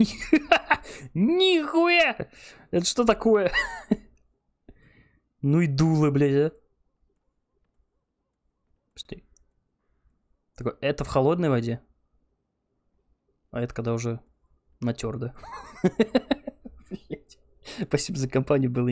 Нихуя! Это что такое? Ну и дулы, блядь, а. это в холодной воде? А это когда уже натер, Спасибо за компанию, было